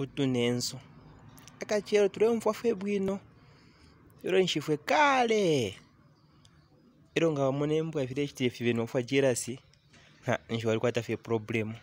utunenso akachero tiri wemufa febwino iro nshifwe kale iro ngava munembwa vire chitefi venofa jerasi ha nshiwa ri kwata feproblemu